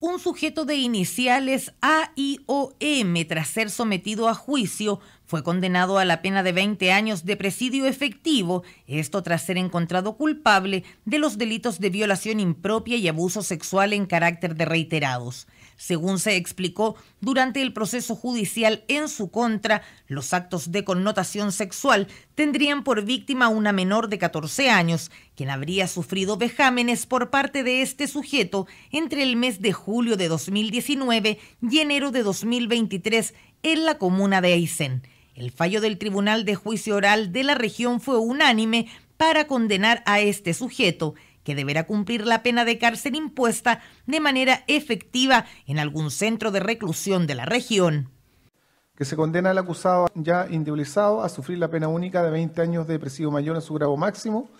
Un sujeto de iniciales A.I.O.M. tras ser sometido a juicio, fue condenado a la pena de 20 años de presidio efectivo, esto tras ser encontrado culpable de los delitos de violación impropia y abuso sexual en carácter de reiterados. Según se explicó, durante el proceso judicial en su contra, los actos de connotación sexual tendrían por víctima una menor de 14 años, quien habría sufrido vejámenes por parte de este sujeto entre el mes de julio de 2019 y enero de 2023 en la comuna de Eisen. El fallo del Tribunal de Juicio Oral de la región fue unánime para condenar a este sujeto, que deberá cumplir la pena de cárcel impuesta de manera efectiva en algún centro de reclusión de la región. Que se condena al acusado ya individualizado a sufrir la pena única de 20 años de presidio mayor en su grado máximo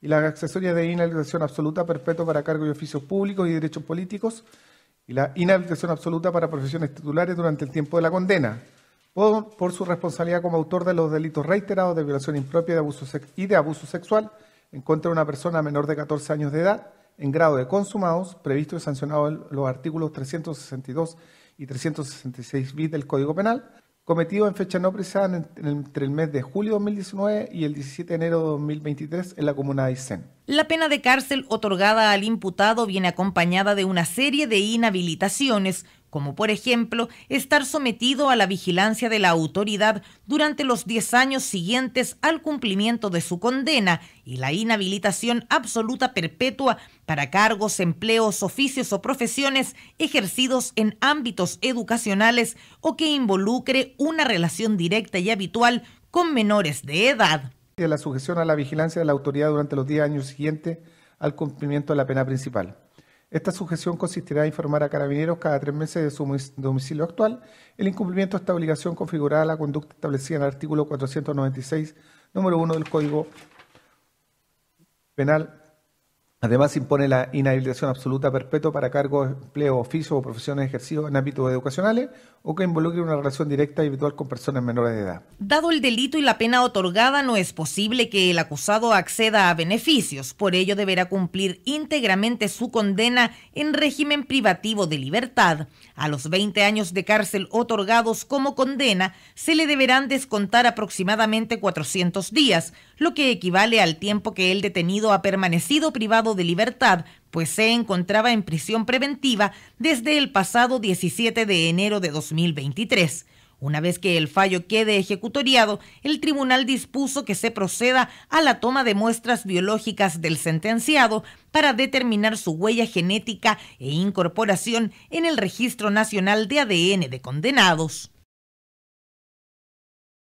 y la accesoria de inhabilitación absoluta perpetua para cargos y oficios públicos y derechos políticos y la inhabilitación absoluta para profesiones titulares durante el tiempo de la condena, por, por su responsabilidad como autor de los delitos reiterados de violación impropia y de abuso sexual en contra de una persona menor de 14 años de edad en grado de consumados, previsto y sancionado en los artículos 362 y 366 bis del Código Penal, cometido en fecha no precisada entre el mes de julio de 2019 y el 17 de enero de 2023 en la comuna de Aysén. La pena de cárcel otorgada al imputado viene acompañada de una serie de inhabilitaciones como por ejemplo estar sometido a la vigilancia de la autoridad durante los 10 años siguientes al cumplimiento de su condena y la inhabilitación absoluta perpetua para cargos, empleos, oficios o profesiones ejercidos en ámbitos educacionales o que involucre una relación directa y habitual con menores de edad. la sujeción a la vigilancia de la autoridad durante los 10 años siguientes al cumplimiento de la pena principal. Esta sujeción consistirá en informar a carabineros cada tres meses de su domicilio actual el incumplimiento de esta obligación configurada la conducta establecida en el artículo 496, número 1 del Código Penal Además, impone la inhabilitación absoluta perpetua para cargos, empleo, oficio o profesiones ejercidos en ámbitos educacionales o que involucre una relación directa y habitual con personas menores de edad. Dado el delito y la pena otorgada, no es posible que el acusado acceda a beneficios. Por ello, deberá cumplir íntegramente su condena en régimen privativo de libertad. A los 20 años de cárcel otorgados como condena, se le deberán descontar aproximadamente 400 días, lo que equivale al tiempo que el detenido ha permanecido privado de libertad, pues se encontraba en prisión preventiva desde el pasado 17 de enero de 2023. Una vez que el fallo quede ejecutoriado, el tribunal dispuso que se proceda a la toma de muestras biológicas del sentenciado para determinar su huella genética e incorporación en el Registro Nacional de ADN de Condenados.